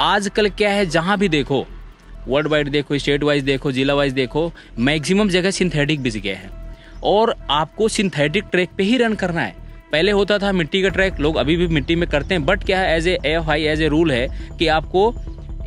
आजकल क्या है जहाँ भी देखो वर्ल्ड वाइड देखो स्टेट वाइज देखो जिला वाइज देखो मैक्सिमम जगह सिंथेटिक बिज गए हैं और आपको सिंथेटिक ट्रैक पे ही रन करना है पहले होता था मिट्टी का ट्रैक लोग अभी भी मिट्टी में करते हैं बट क्या है as a F I as a rule है कि आपको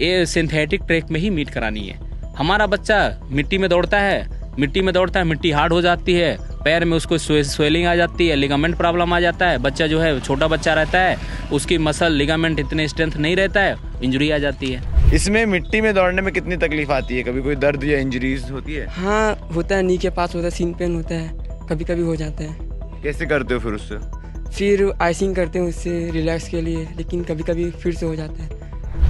ए सिंथेटिक ट्रैक में ही मीट करानी है हमारा बच्चा मिट्टी में दौड़ता है मिट्टी में दौड़ता है मिट्टी हार्ड हो जाती है पैर में उसको स्वेलिंग आ जाती है लिगामेंट प्रॉब्लम आ जाता है बच्चा जो है छोटा बच्चा रहता है उसकी मसल लिगामेंट इतने स्ट्रेंथ नहीं रहता है इंजरी आ जाती है इसमें मिट्टी में दौड़ने में कितनी तकलीफ आती है कभी कोई दर्द या इंजरीज होती है हाँ होता है नी के पास होता है सीन पेन होता है कभी कभी हो जाता है कैसे करते हो फिर उससे फिर आइसिंग करते हैं उससे रिलैक्स के लिए लेकिन कभी कभी फिर से हो जाता है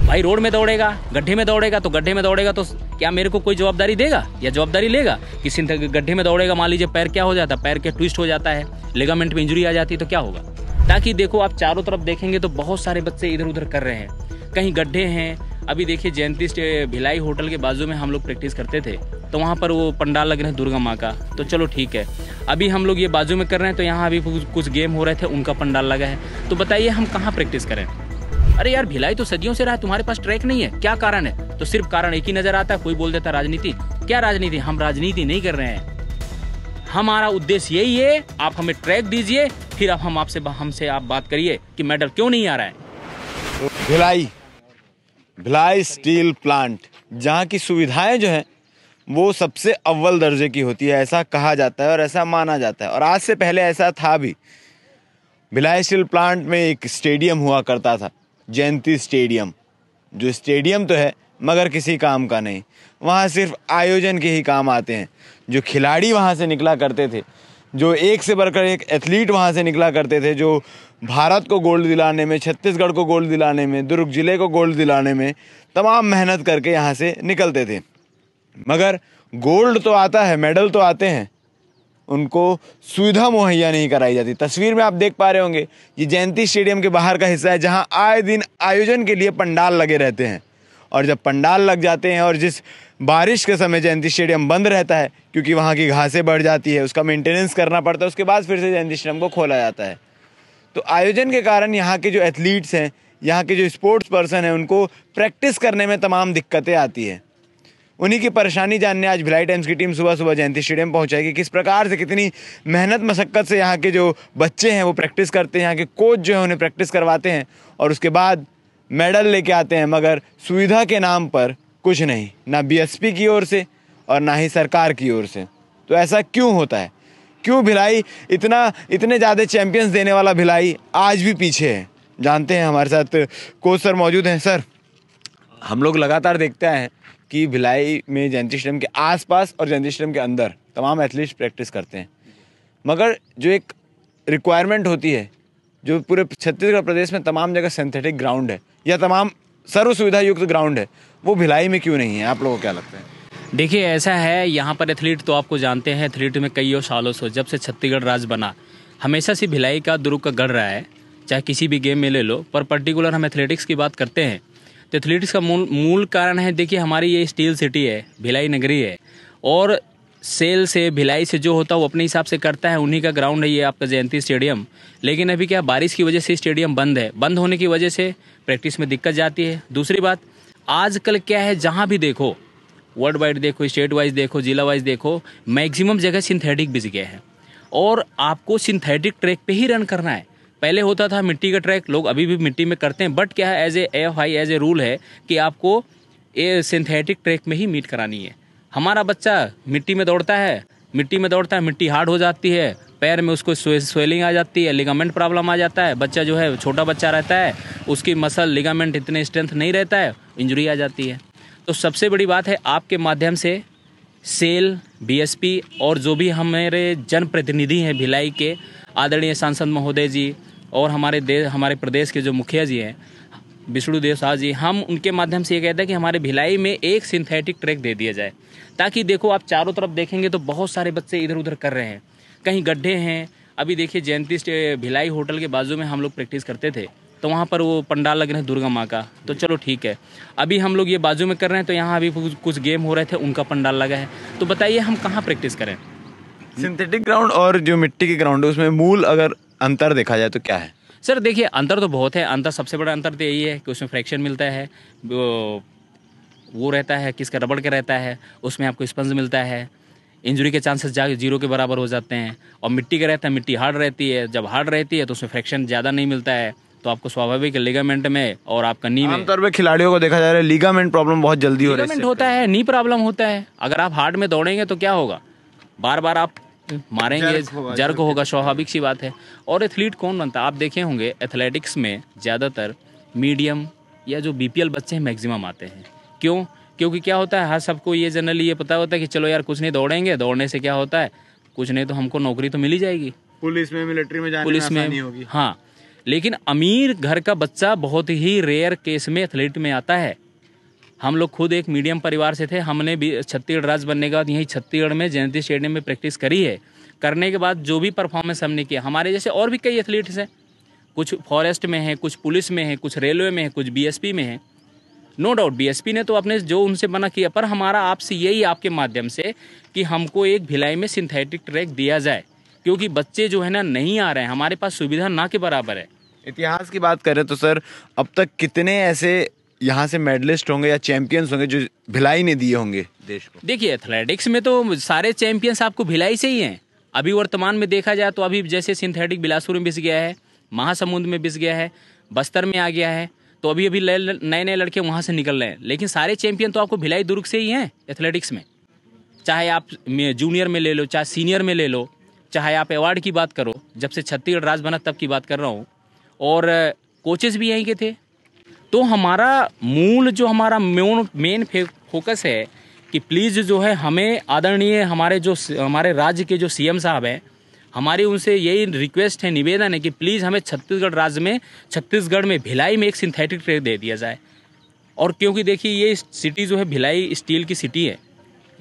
भाई रोड में दौड़ेगा गड्ढे में दौड़ेगा तो गड्ढे में दौड़ेगा तो क्या मेरे को कोई जवाबदारी देगा या जवाबदारी लेगा किसी गड्ढे में दौड़ेगा मान लीजिए पैर क्या हो जाता है पैर के ट्विस्ट हो जाता है लेगामेंट में इंजरी आ जाती है तो क्या होगा ताकि देखो आप चारों तरफ देखेंगे तो बहुत सारे बच्चे इधर उधर कर रहे हैं कहीं गड्ढे हैं अभी देखिए जयंती भिलाई होटल के बाजू में हम लोग प्रैक्टिस करते थे तो वहाँ पर वो पंडाल लग रहे हैं दुर्गा माँ का तो चलो ठीक है अभी हम लोग ये बाजू में कर रहे हैं तो यहाँ अभी कुछ गेम हो रहे थे उनका पंडाल लगा है तो बताइए हम कहाँ प्रैक्टिस करें अरे यार भिलाई तो सदियों से रहा तुम्हारे पास ट्रैक नहीं है क्या कारण है तो सिर्फ कारण एक ही नजर आता है कोई बोल देता राजनीति क्या राजनीति हम राजनीति नहीं कर रहे हैं हमारा उद्देश्य यही है आप हमें ट्रैक दीजिए फिर अब हम आपसे हमसे आप बात करिए कि मेडल क्यों नहीं आ रहा है भिलाई भिलाई स्टील प्लांट जहाँ की सुविधाएं जो हैं वो सबसे अव्वल दर्जे की होती है ऐसा कहा जाता है और ऐसा माना जाता है और आज से पहले ऐसा था भी भिलाई स्टील प्लांट में एक स्टेडियम हुआ करता था जयंती स्टेडियम जो स्टेडियम तो है मगर किसी काम का नहीं वहाँ सिर्फ आयोजन के ही काम आते हैं जो खिलाड़ी वहाँ से निकला करते थे जो एक से बढ़कर एक एथलीट वहाँ से निकला करते थे जो भारत को गोल्ड दिलाने में छत्तीसगढ़ को गोल्ड दिलाने में दुर्ग जिले को गोल्ड दिलाने में तमाम मेहनत करके यहाँ से निकलते थे मगर गोल्ड तो आता है मेडल तो आते हैं उनको सुविधा मुहैया नहीं कराई जाती तस्वीर में आप देख पा रहे होंगे ये जयंती स्टेडियम के बाहर का हिस्सा है जहाँ आए दिन आयोजन के लिए पंडाल लगे रहते हैं और जब पंडाल लग जाते हैं और जिस बारिश के समय जयंती स्टेडियम बंद रहता है क्योंकि वहाँ की घासें बढ़ जाती है उसका मेंटेनेंस करना पड़ता है उसके बाद फिर से जयंती स्टेडियम को खोला जाता है तो आयोजन के कारण यहाँ के जो एथलीट्स हैं यहाँ के जो स्पोर्ट्स पर्सन हैं उनको प्रैक्टिस करने में तमाम दिक्कतें आती है उन्हीं की परेशानी जानने आज भिलाई टाइम्स की टीम सुबह सुबह जयंती स्टेडियम पहुंचाएगी किस प्रकार से कितनी मेहनत मशक्क़त से यहाँ के जो बच्चे हैं वो प्रैक्टिस करते हैं यहाँ के कोच जो है उन्हें प्रैक्टिस करवाते हैं और उसके बाद मेडल लेके आते हैं मगर सुविधा के नाम पर कुछ नहीं ना बीएसपी की ओर से और ना ही सरकार की ओर से तो ऐसा क्यों होता है क्यों भिलाई इतना इतने ज़्यादा चैंपियंस देने वाला भिलाई आज भी पीछे है जानते हैं हमारे साथ कोच सर मौजूद हैं सर हम लोग लगातार देखते हैं कि भिलाई में जयंती स्टेडियम के आसपास और जयंती स्टेडियम के अंदर तमाम एथलीट्स प्रैक्टिस करते हैं मगर जो एक रिक्वायरमेंट होती है जो पूरे छत्तीसगढ़ प्रदेश में तमाम जगह सिंथेटिक ग्राउंड है या तमाम सर्व सुविधा युक्त ग्राउंड है वो भिलाई में क्यों नहीं है आप लोगों को क्या लगता है देखिए ऐसा है यहाँ पर एथलीट तो आपको जानते हैं एथलीट में और सालों से जब से छत्तीसगढ़ राज्य बना हमेशा से भिलाई का दुरुक का गढ़ रहा है चाहे किसी भी गेम में ले लो पर पर्टिकुलर हम एथलेटिक्स की बात करते हैं तो एथलेटिक्स का मूल मूल कारण है देखिए हमारी ये स्टील सिटी है भिलाई नगरी है और सेल से भिलाई से जो होता है वो अपने हिसाब से करता है उन्हीं का ग्राउंड है ये आपका जयंती स्टेडियम लेकिन अभी क्या बारिश की वजह से स्टेडियम बंद है बंद होने की वजह से प्रैक्टिस में दिक्कत जाती है दूसरी बात आजकल क्या है जहाँ भी देखो वर्ल्ड वाइड देखो स्टेट वाइज देखो जिला वाइज देखो मैक्सिमम जगह सिंथेटिक बिज गया है और आपको सिंथेटिक ट्रैक पे ही रन करना है पहले होता था मिट्टी का ट्रैक लोग अभी भी मिट्टी में करते हैं बट क्या है as a F I as a rule है कि आपको ए सिंथेटिक ट्रैक में ही मीट करानी है हमारा बच्चा मिट्टी में दौड़ता है मिट्टी में दौड़ता है मिट्टी हार्ड हो जाती है पैर में उसको स्वेलिंग आ जाती है लिगामेंट प्रॉब्लम आ जाता है बच्चा जो है छोटा बच्चा रहता है उसकी मसल लिगामेंट इतने स्ट्रेंथ नहीं रहता है इंजरी आ जाती है तो सबसे बड़ी बात है आपके माध्यम से सेल बीएसपी और जो भी हमारे जनप्रतिनिधि हैं भिलाई के आदरणीय सांसद महोदय जी और हमारे देश हमारे प्रदेश के जो मुखिया जी हैं देव शाह जी हम उनके माध्यम से ये कहते हैं कि हमारे भिलाई में एक सिंथेटिक ट्रैक दे दिया जाए ताकि देखो आप चारों तरफ देखेंगे तो बहुत सारे बच्चे इधर उधर कर रहे हैं कहीं गड्ढे हैं अभी देखिए जयंती भिलाई होटल के बाजू में हम लोग प्रैक्टिस करते थे तो वहाँ पर वो पंडाल लग रहे हैं दुर्गा माँ का तो चलो ठीक है अभी हम लोग ये बाजू में कर रहे हैं तो यहाँ अभी कुछ गेम हो रहे थे उनका पंडाल लगा है तो बताइए हम कहाँ प्रैक्टिस करें सिंथेटिक ग्राउंड और जो मिट्टी के ग्राउंड है उसमें मूल अगर अंतर देखा जाए तो क्या है सर देखिए अंतर तो बहुत है अंतर सबसे बड़ा अंतर तो यही है कि उसमें फ्रैक्शन मिलता है वो रहता है किसका रबड़ का रहता है उसमें आपको स्पंज मिलता है इंजरी के चांसेस जा जीरो के बराबर हो जाते हैं और मिट्टी का रहता है मिट्टी हार्ड रहती है जब हार्ड रहती है तो उसमें फ्रैक्शन ज़्यादा नहीं मिलता है तो आपको स्वाभाविक लिगामेंट में और आपका नी में पे खिलाड़ियों को देखा जा रहा है लीगामेंट प्रॉब्लम बहुत जल्दी हो रही है होता है नी प्रॉब्लम होता है अगर आप हार्ड में दौड़ेंगे तो क्या होगा बार बार आप मारेंगे जर्ग होगा स्वाभाविक सी बात है और एथलीट कौन बनता है आप देखे होंगे एथलेटिक्स में ज़्यादातर मीडियम या जो बी बच्चे हैं मैक्सिमम आते हैं क्यों क्योंकि क्या होता है हर सबको ये जनरली ये पता होता है कि चलो यार कुछ नहीं दौड़ेंगे दौड़ने से क्या होता है कुछ नहीं तो हमको नौकरी तो मिल ही जाएगी पुलिस में मिलिट्री में पुलिस में होगी हाँ लेकिन अमीर घर का बच्चा बहुत ही रेयर केस में एथलीट में आता है हम लोग खुद एक मीडियम परिवार से थे हमने भी छत्तीसगढ़ राज्य बनने के बाद यहीं छत्तीसगढ़ में जयंती स्टेडियम में प्रैक्टिस करी है करने के बाद जो भी परफॉर्मेंस हमने किया हमारे जैसे और भी कई एथलीट्स हैं कुछ फॉरेस्ट में हैं कुछ पुलिस में हैं कुछ रेलवे में हैं कुछ बीएसपी में हैं नो डाउट बीएसपी ने तो अपने जो उनसे मना किया पर हमारा आपसे यही आपके माध्यम से कि हमको एक भिलाई में सिंथेटिक ट्रैक दिया जाए क्योंकि बच्चे जो है ना नहीं आ रहे हैं हमारे पास सुविधा ना के बराबर है इतिहास की बात करें तो सर अब तक कितने ऐसे यहाँ से मेडलिस्ट होंगे या चैंपियंस होंगे जो भिलाई ने दिए होंगे देश को देखिए एथलेटिक्स में तो सारे चैंपियंस आपको भिलाई से ही हैं अभी वर्तमान में देखा जाए तो अभी जैसे सिंथेटिक बिलासपुर में बिस गया है महासमुंद में बिस गया है बस्तर में आ गया है तो अभी अभी नए नए लड़के वहाँ से निकल रहे हैं लेकिन सारे चैंपियन तो आपको भिलाई दुर्ग से ही हैं एथलेटिक्स में चाहे आप जूनियर में ले लो चाहे सीनियर में ले लो चाहे आप अवार्ड की बात करो जब से छत्तीसगढ़ राज बना तब की बात कर रहा हूँ और कोचेज भी यहीं के थे तो हमारा मूल जो हमारा मेन मेन फोकस है कि प्लीज़ जो है हमें आदरणीय हमारे जो हमारे राज्य के जो सीएम साहब हैं हमारी उनसे यही रिक्वेस्ट है निवेदन है कि प्लीज़ हमें छत्तीसगढ़ राज्य में छत्तीसगढ़ में भिलाई में एक सिंथेटिक ट्रेक दे दिया जाए और क्योंकि देखिए ये सिटी जो है भिलाई स्टील की सिटी है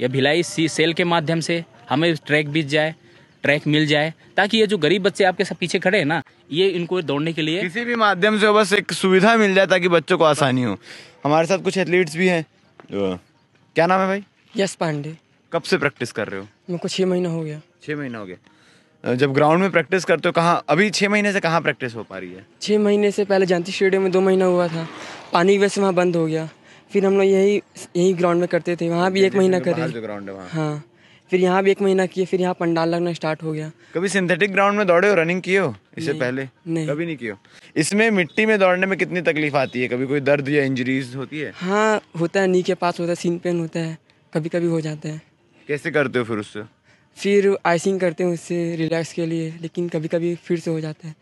या भिलाई सी सेल के माध्यम से हमें ट्रैक बीत जाए ट्रैक मिल जाए ताकि ये जो गरीब बच्चे आपके सब पीछे खड़े हैं ना ये इनको दौड़ने के लिए किसी भी माध्यम से बस एक सुविधा मिल जाए ताकि बच्चों को आसानी हो हमारे साथ कुछ एथलीट्स भी हैं क्या नाम है भाई यश पांडे कब से प्रैक्टिस कर रहे हो मेरे को छः महीना हो गया छः महीना हो गया जब ग्राउंड में प्रैक्टिस करते हो कहाँ अभी छः महीने से कहाँ प्रैक्टिस हो पा रही है छः महीने से पहले जानती स्टेडियम में दो महीना हुआ था पानी की वजह से वहाँ बंद हो गया फिर हम लोग यही यही ग्राउंड में करते थे वहाँ भी एक महीना करे जो ग्राउंड है हाँ फिर यहाँ भी एक महीना किए फिर यहाँ पंडाल लगना स्टार्ट हो गया कभी सिंथेटिक ग्राउंड में दौड़े हो रनिंग किए हो इससे पहले नहीं कभी नहीं किए इसमें मिट्टी में दौड़ने में कितनी तकलीफ आती है कभी कोई दर्द या इंजरीज होती है हाँ होता है नी के पास होता है सीन पेन होता है कभी कभी हो जाता है कैसे करते हो फिर उससे फिर आइसिंग करते हैं उससे रिलैक्स के लिए लेकिन कभी कभी फिर से हो जाता है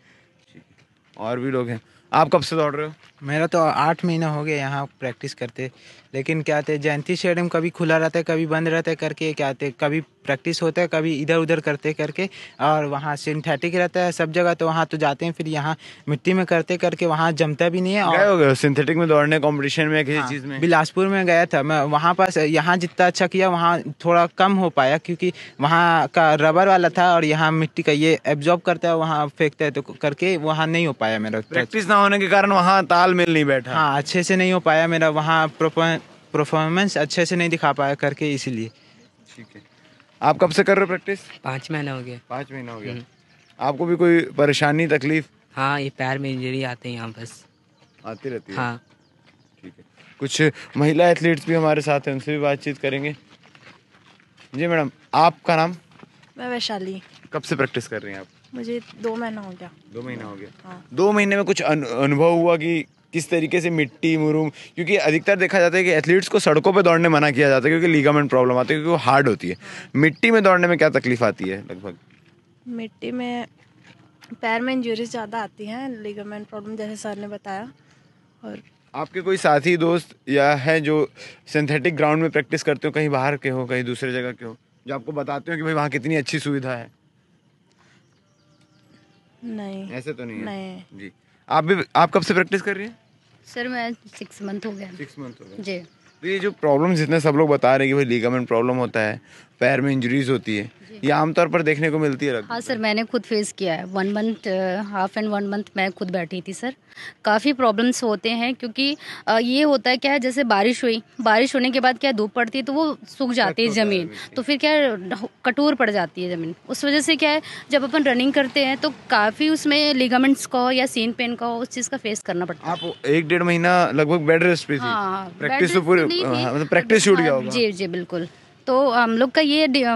और भी लोग हैं आप कब से दौड़ रहे हो मेरा तो आठ महीना हो गया यहाँ प्रैक्टिस करते लेकिन क्या थे जयंती स्टेडियम कभी खुला रहता है कभी बंद रहता है करके क्या थे कभी प्रैक्टिस होता है कभी इधर उधर करते करके और वहाँ सिंथेटिक रहता है सब जगह तो वहाँ तो जाते हैं फिर यहाँ मिट्टी में करते करके वहाँ जमता भी नहीं है और हो सिंथेटिक में दौड़ने कॉम्पिटिशन में किसी हाँ, चीज़ में बिलासपुर में गया था मैं वहाँ पास यहाँ जितना अच्छा किया वहाँ थोड़ा कम हो पाया क्योंकि वहाँ का रबर वाला था और यहाँ मिट्टी का ये एब्जॉर्ब करता है वहाँ फेंकता है तो करके वहाँ नहीं हो पाया मेरा प्रैक्टिस ना होने के कारण वहाँ ताल तालमेल नहीं बैठा हाँ अच्छे से नहीं हो पाया मेरा वहाँ परफॉर्मेंस अच्छे से नहीं दिखा पाया करके इसीलिए ठीक है आप कब से कर रहे हो प्रैक्टिस पाँच महीना हो गया पाँच महीना हो गया हम्म। आपको भी कोई परेशानी तकलीफ हाँ ये पैर में इंजरी आते हैं यहाँ बस आती रहती हाँ ठीक है कुछ महिला एथलीट्स भी हमारे साथ हैं उनसे भी बातचीत करेंगे जी मैडम आपका नाम मैं वैशाली कब से प्रैक्टिस कर रही हैं आप मुझे दो महीना हो गया दो महीना हो गया हाँ। दो महीने में कुछ अनुभव हुआ कि किस तरीके से मिट्टी मुरूम क्योंकि अधिकतर देखा जाता है कि एथलीट्स को सड़कों पर दौड़ने मना किया जाता है क्योंकि लीगामेंट प्रॉब्लम आती है क्योंकि वो हार्ड होती है मिट्टी में दौड़ने में क्या तकलीफ आती है लगभग मिट्टी में पैर में इंजरीज ज़्यादा आती हैं लीगामेंट प्रॉब्लम जैसे सर ने बताया और आपके कोई साथी दोस्त या है जो सिंथेटिक ग्राउंड में प्रैक्टिस करते हो कहीं बाहर के हो कहीं दूसरे जगह के हो जो आपको बताते हो कि भाई वहाँ कितनी अच्छी सुविधा है नहीं ऐसे तो नहीं, नहीं। है जी आप भी आप कब से प्रैक्टिस कर रही हैं सर मैं सिक्स मंथ हो गया सिक्स मंथ हो गया जी तो ये जो प्रॉब्लम जितने सब लोग बता रहे हैं कि भाई लीगामेंट प्रॉब्लम होता है पैर में इंजरीज होती है ये आमतौर पर देखने को मिलती है हाँ सर मैंने खुद फेस किया है one month half and one month मैं खुद बैठी थी सर काफ़ी प्रॉब्लम्स होते हैं क्योंकि ये होता है क्या है जैसे बारिश हुई बारिश होने के बाद क्या धूप पड़ती है तो वो सूख जाती है ज़मीन तो फिर क्या कटोर पड़ जाती है ज़मीन उस वजह से क्या है जब अपन रनिंग करते हैं तो काफ़ी उसमें लिगामेंट्स का या सीन पेन का उस चीज़ का फेस करना पड़ता है आप एक डेढ़ महीना लगभग बेड रेस्ट पे थी प्रैक्टिस हाँ, तो प्रैक्टिस तो हाँ, मतलब छूट गया हाँ, जी जी बिल्कुल तो हम लोग का ये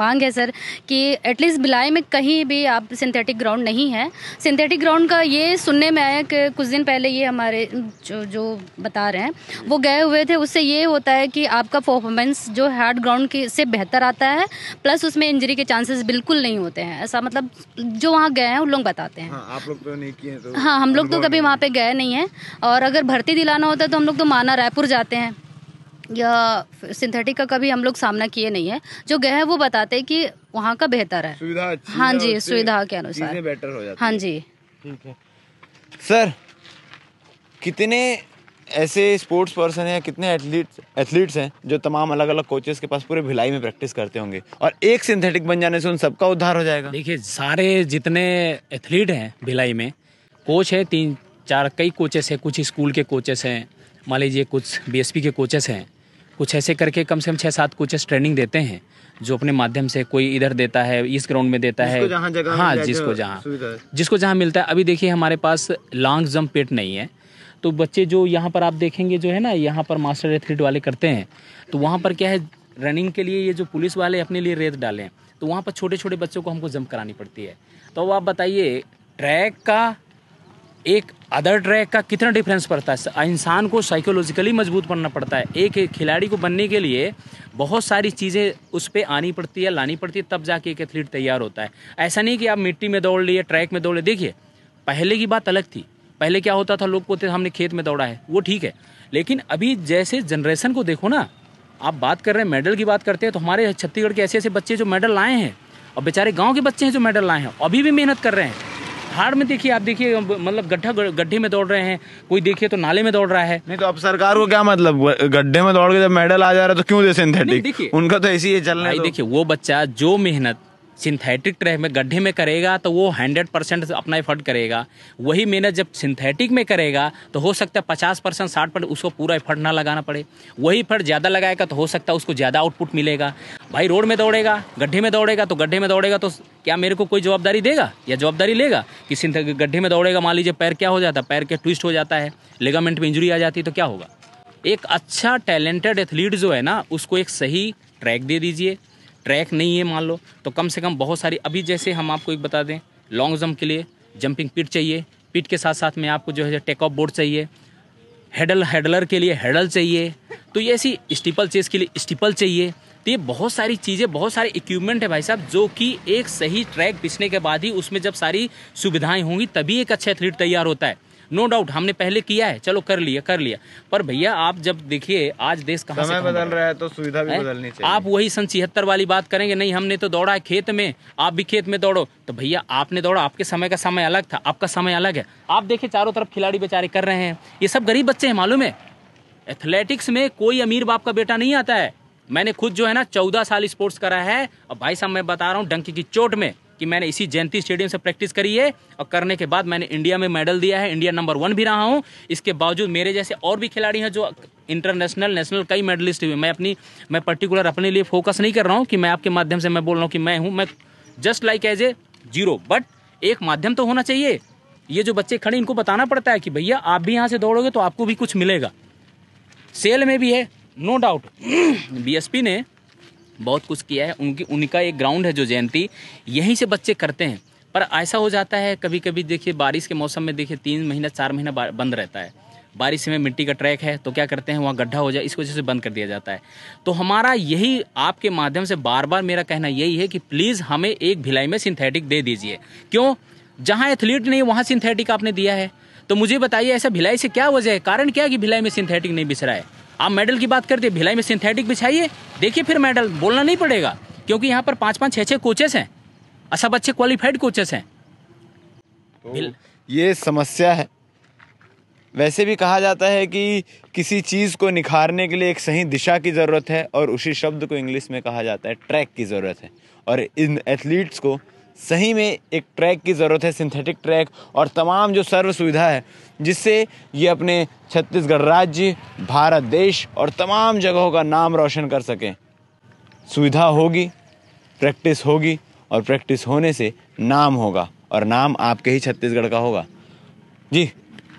मांग है सर कि एटलीस्ट बिलाई में कहीं भी आप सिंथेटिक ग्राउंड नहीं है सिंथेटिक ग्राउंड का ये सुनने में आया कि कुछ दिन पहले ये हमारे जो, जो बता रहे हैं वो गए हुए थे उससे ये होता है कि आपका परफॉर्मेंस जो हार्ड ग्राउंड के से बेहतर आता है प्लस उसमें इंजरी के चांसेस बिल्कुल नहीं होते हैं ऐसा मतलब जो वहाँ गए हैं उन लोग बताते हैं हाँ, आप लोग तो नहीं किए तो हाँ हम लोग तो कभी वहाँ पे गए नहीं हैं और अगर भर्ती दिलाना होता है तो हम लोग तो माना रायपुर जाते हैं यह सिंथेटिक का कभी हम लोग सामना किए नहीं है जो गए हैं वो बताते हैं कि वहाँ का बेहतर है सुविधा हाँ जी सुविधा के अनुसार बेटर हो जाता हाँ जी ठीक है सर कितने ऐसे स्पोर्ट्स पर्सन हैं कितने एथलीट एथलीट्स हैं जो तमाम अलग अलग कोचेस के पास पूरे भिलाई में प्रैक्टिस करते होंगे और एक सिंथेटिक बन जाने से उन सबका उद्धार हो जाएगा देखिए सारे जितने एथलीट हैं भिलाई में कोच है तीन चार कई कोचेस हैं कुछ स्कूल के कोचेस हैं मान लीजिए कुछ बीएसपी के कोचेस हैं कुछ ऐसे करके कम से कम छः सात कोचेस ट्रेनिंग देते हैं जो अपने माध्यम से कोई इधर देता है इस ग्राउंड में देता है हाँ जिसको जहाँ जिसको जहाँ मिलता है अभी देखिए हमारे पास लॉन्ग जंप पेट नहीं है तो बच्चे जो यहाँ पर आप देखेंगे जो है ना यहाँ पर मास्टर एथलीट वाले करते हैं तो वहाँ पर क्या है रनिंग के लिए ये जो पुलिस वाले अपने लिए रेत डालें तो वहाँ पर छोटे छोटे बच्चों को हमको जंप करानी पड़ती है तो आप बताइए ट्रैक का एक अदर ट्रैक का कितना डिफरेंस पड़ता है इंसान को साइकोलॉजिकली मजबूत बनना पड़ता है एक खिलाड़ी को बनने के लिए बहुत सारी चीज़ें उस पर आनी पड़ती है लानी पड़ती है तब जाके एक एथलीट तैयार होता है ऐसा नहीं कि आप मिट्टी में दौड़ लिए ट्रैक में दौड़ लिए देखिए पहले की बात अलग थी पहले क्या होता था लोग बोलते हमने खेत में दौड़ा है वो ठीक है लेकिन अभी जैसे जनरेशन को देखो ना आप बात कर रहे हैं मेडल की बात करते हैं तो हमारे छत्तीसगढ़ के ऐसे ऐसे बच्चे जो मेडल लाए हैं और बेचारे गाँव के बच्चे हैं जो मेडल लाए हैं अभी भी मेहनत कर रहे हैं पहाड़ में देखिए आप देखिए मतलब गड्ढा गड्ढे में दौड़ रहे हैं कोई देखिए तो नाले में दौड़ रहा है नहीं तो अब सरकार को क्या मतलब गड्ढे में दौड़ के जब मेडल आ जा रहा है तो क्यों दे सिंथेटिक उनका तो ऐसी चल रहा है देखिए वो बच्चा जो मेहनत सिंथेटिक ट्रैक में गड्ढे में करेगा तो वो हंड्रेड परसेंट अपना एफर्ट करेगा वही मेहनत जब सिंथेटिक में करेगा तो हो सकता है पचास परसेंट साठ परसेंट उसको पूरा एफर्ट ना लगाना पड़े वही एफर्ट ज़्यादा लगाएगा तो हो सकता है उसको ज़्यादा आउटपुट मिलेगा भाई रोड में दौड़ेगा गड्ढे में दौड़ेगा तो गड्ढे में दौड़ेगा तो क्या मेरे को कोई जवाबदारी देगा या जवाबदारी लेगा कि किसी गड्ढे में दौड़ेगा मान लीजिए पैर क्या हो जाता है पैर के ट्विस्ट हो जाता है लेगामेंट में इंजरी आ जाती है तो क्या होगा एक अच्छा टैलेंटेड एथलीट जो है ना उसको एक सही ट्रैक दे दीजिए ट्रैक नहीं है मान लो तो कम से कम बहुत सारी अभी जैसे हम आपको एक बता दें लॉन्ग जंप के लिए जंपिंग पिट चाहिए पिट के साथ साथ में आपको जो है टेक ऑफ बोर्ड चाहिए हेडल हेडलर के लिए हेडल चाहिए तो ये ऐसी स्टिपल चेस के लिए स्टिपल चाहिए तो ये बहुत सारी चीज़ें बहुत सारे इक्विपमेंट है भाई साहब जो कि एक सही ट्रैक बिछने के बाद ही उसमें जब सारी सुविधाएं होंगी तभी एक अच्छा एथलीट तैयार होता है नो no डाउट हमने पहले किया है चलो कर लिया कर लिया पर भैया आप जब देखिए आज देश का समय बदल रहा है तो सुविधा भी बदलनी चाहिए आप वही सन छिहत्तर वाली बात करेंगे नहीं हमने तो दौड़ा है खेत में आप भी खेत में दौड़ो तो भैया आपने दौड़ा आपके समय का समय अलग था आपका समय अलग है आप देखिए चारों तरफ खिलाड़ी बेचारे कर रहे हैं ये सब गरीब बच्चे हैं मालूम है एथलेटिक्स में कोई अमीर बाप का बेटा नहीं आता है मैंने खुद जो है ना चौदह साल स्पोर्ट्स करा है और भाई साहब मैं बता रहा हूँ डंकी की चोट में कि मैंने इसी जयंती स्टेडियम से प्रैक्टिस करी है और करने के बाद मैंने इंडिया में मेडल दिया है इंडिया नंबर वन भी रहा हूँ इसके बावजूद मेरे जैसे और भी खिलाड़ी हैं जो इंटरनेशनल नेशनल कई मेडलिस्ट हुए मैं अपनी मैं पर्टिकुलर अपने लिए फोकस नहीं कर रहा हूँ कि मैं आपके माध्यम से मैं बोल रहा हूँ कि मैं हूँ मैं just like as a zero but एक माध्यम तो होना चाहिए ये जो बच्चे खड़े इनको बताना पड़ता है कि भैया आप भी यहाँ से दौड़ोगे तो आपको भी कुछ मिलेगा सेल में भी है नो डाउट बीएसपी ने बहुत कुछ किया है उनकी उनका एक ग्राउंड है जो जयंती यहीं से बच्चे करते हैं पर ऐसा हो जाता है कभी कभी देखिए बारिश के मौसम में देखिए तीन महीना चार महीना बंद रहता है बारिश में मिट्टी का ट्रैक है तो क्या करते हैं वहाँ गड्ढा हो जाए इस वजह से बंद कर दिया जाता है तो हमारा यही आपके माध्यम से बार बार मेरा कहना यही है कि प्लीज़ हमें एक भिलाई में सिंथेटिक दे दीजिए क्यों जहाँ एथलीट नहीं वहाँ सिंथेटिक आपने दिया है तो मुझे बताइए ऐसा भिलाई से क्या वजह है कारण क्या है कि भिलाई में सिंथेटिक नहीं बिसरा है आप मेडल की बात करते भिलाई में सिंथेटिक बिछाइए देखिए फिर मेडल बोलना नहीं पड़ेगा क्योंकि यहाँ पर पाँच पाँच छः छः कोचेस हैं और सब अच्छे क्वालिफाइड कोचेस हैं तो ये समस्या है वैसे भी कहा जाता है कि किसी चीज़ को निखारने के लिए एक सही दिशा की ज़रूरत है और उसी शब्द को इंग्लिश में कहा जाता है ट्रैक की ज़रूरत है और इन एथलीट्स को सही में एक ट्रैक की ज़रूरत है सिंथेटिक ट्रैक और तमाम जो सर्व सुविधा है जिससे ये अपने छत्तीसगढ़ राज्य भारत देश और तमाम जगहों का नाम रोशन कर सकें सुविधा होगी प्रैक्टिस होगी और प्रैक्टिस होने से नाम होगा और नाम आपके ही छत्तीसगढ़ का होगा जी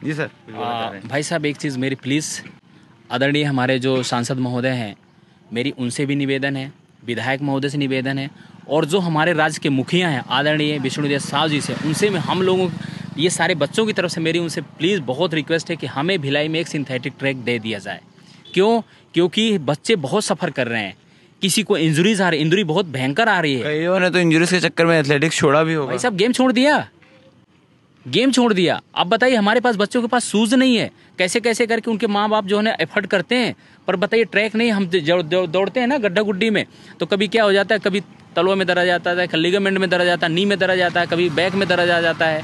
जी सर आ, भाई साहब एक चीज़ मेरी प्लीज़ आदरणीय हमारे जो सांसद महोदय हैं मेरी उनसे भी निवेदन है विधायक महोदय से निवेदन है और जो हमारे राज्य के मुखिया हैं आदरणीय विष्णुदेव साहु जी से उनसे में हम लोगों ये सारे बच्चों की तरफ से मेरी उनसे प्लीज़ बहुत रिक्वेस्ट है कि हमें भिलाई में एक सिंथेटिक ट्रैक दे दिया जाए क्यों क्योंकि बच्चे बहुत सफ़र कर रहे हैं किसी को इंजुरीज आ रही इंजुरी बहुत भयंकर आ रही है कईयों ने तो इंजुरीज के चक्कर में एथलेटिक्स छोड़ा भी होगा भाई साहब गेम छोड़ दिया गेम छोड़ दिया अब बताइए हमारे पास बच्चों के पास शूज नहीं है कैसे कैसे करके उनके माँ बाप जो है एफर्ट करते हैं पर बताइए ट्रैक नहीं हम दौड़ते हैं ना गड्ढा गुड्डी में तो कभी क्या हो जाता है कभी तलवे में दरा जाता है लिगामेंट में दरा जाता है नी में दरा जाता है कभी बैक में दरा जा जाता है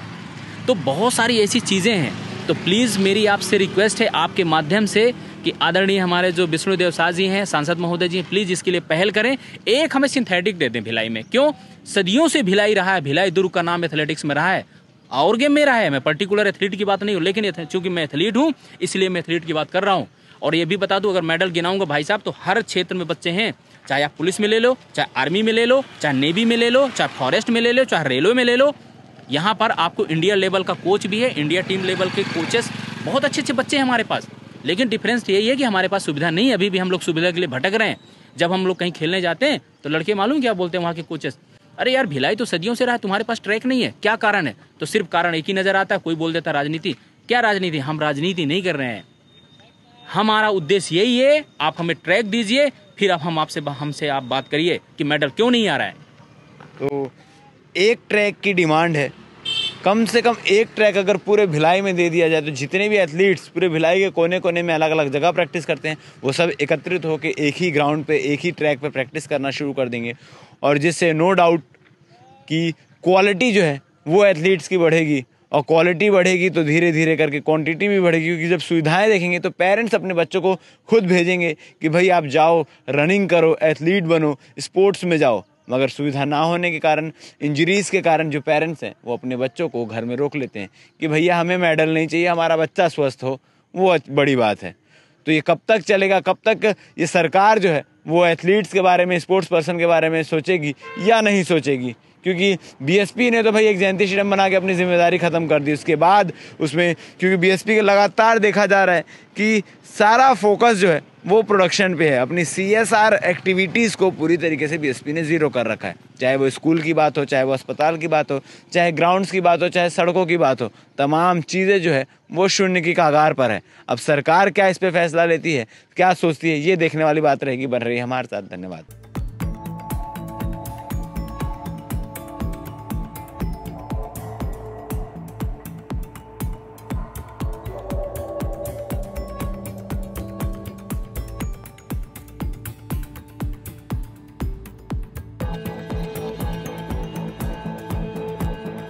तो बहुत सारी ऐसी चीज़ें हैं तो प्लीज़ मेरी आपसे रिक्वेस्ट है आपके माध्यम से कि आदरणीय हमारे जो विष्णुदेव शाह जी हैं सांसद महोदय जी प्लीज़ इसके लिए पहल करें एक हमें सिंथेटिक दे दें भिलाई में क्यों सदियों से भिलाई रहा है भिलाई दुर्ग का नाम एथलेटिक्स में रहा है और गेम में रहा है मैं पर्टिकुलर एथलीट की बात नहीं हूँ लेकिन चूंकि मैं एथलीट हूँ इसलिए मैं एथलीट की बात कर रहा हूँ और ये भी बता दूँ अगर मेडल गिनाऊंगा भाई साहब तो हर क्षेत्र में बच्चे हैं चाहे आप पुलिस में ले लो चाहे आर्मी में ले लो चाहे नेवी में ले लो चाहे फॉरेस्ट में ले लो चाहे रेलवे में ले लो यहाँ पर आपको इंडिया लेवल का कोच भी है इंडिया टीम लेवल के कोचेस बहुत अच्छे अच्छे बच्चे हैं हमारे पास लेकिन डिफरेंस तो यही है कि हमारे पास सुविधा नहीं है अभी भी हम लोग सुविधा के लिए भटक रहे हैं जब हम लोग कहीं खेलने जाते हैं तो लड़के मालूम क्या बोलते हैं वहाँ के कोचेस अरे यार भिलाई तो सदियों से रहा है तुम्हारे पास ट्रैक नहीं है क्या कारण है तो सिर्फ कारण एक ही नज़र आता है कोई बोल देता राजनीति क्या राजनीति हम राजनीति नहीं कर रहे हैं हमारा उद्देश्य यही है आप हमें ट्रैक दीजिए फिर अब हम आपसे हमसे आप बात करिए कि मेडल क्यों नहीं आ रहा है तो एक ट्रैक की डिमांड है कम से कम एक ट्रैक अगर पूरे भिलाई में दे दिया जाए तो जितने भी एथलीट्स पूरे भिलाई के कोने कोने में अलग अलग जगह प्रैक्टिस करते हैं वो सब एकत्रित होकर एक ही ग्राउंड पे एक ही ट्रैक पे प्रैक्टिस करना शुरू कर देंगे और जिससे नो डाउट कि क्वालिटी जो है वो एथलीट्स की बढ़ेगी और क्वालिटी बढ़ेगी तो धीरे धीरे करके क्वांटिटी भी बढ़ेगी क्योंकि जब सुविधाएं देखेंगे तो पेरेंट्स अपने बच्चों को खुद भेजेंगे कि भाई आप जाओ रनिंग करो एथलीट बनो स्पोर्ट्स में जाओ मगर सुविधा ना होने के कारण इंजरीज़ के कारण जो पेरेंट्स हैं वो अपने बच्चों को घर में रोक लेते हैं कि भैया हमें मेडल नहीं चाहिए हमारा बच्चा स्वस्थ हो वो बड़ी बात है तो ये कब तक चलेगा कब तक ये सरकार जो है वो एथलीट्स के बारे में स्पोर्ट्स पर्सन के बारे में सोचेगी या नहीं सोचेगी क्योंकि बीएसपी ने तो भाई एक जयंती श्रीराम बना के अपनी जिम्मेदारी ख़त्म कर दी उसके बाद उसमें क्योंकि बीएसपी का लगातार देखा जा रहा है कि सारा फोकस जो है वो प्रोडक्शन पे है अपनी सी एस आर एक्टिविटीज़ को पूरी तरीके से बीएसपी ने ज़ीरो कर रखा है चाहे वो स्कूल की बात हो चाहे वो अस्पताल की बात हो चाहे ग्राउंड्स की बात हो चाहे सड़कों की बात हो तमाम चीज़ें जो है वो शून्य की कागार पर है अब सरकार क्या इस पर फैसला लेती है क्या सोचती है ये देखने वाली बात रहेगी बन रही है हमारे साथ धन्यवाद